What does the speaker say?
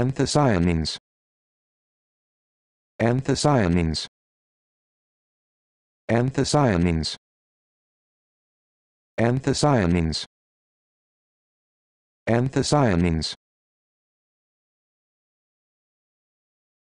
anthocyanins anthocyanins anthocyanins anthocyanins anthocyanins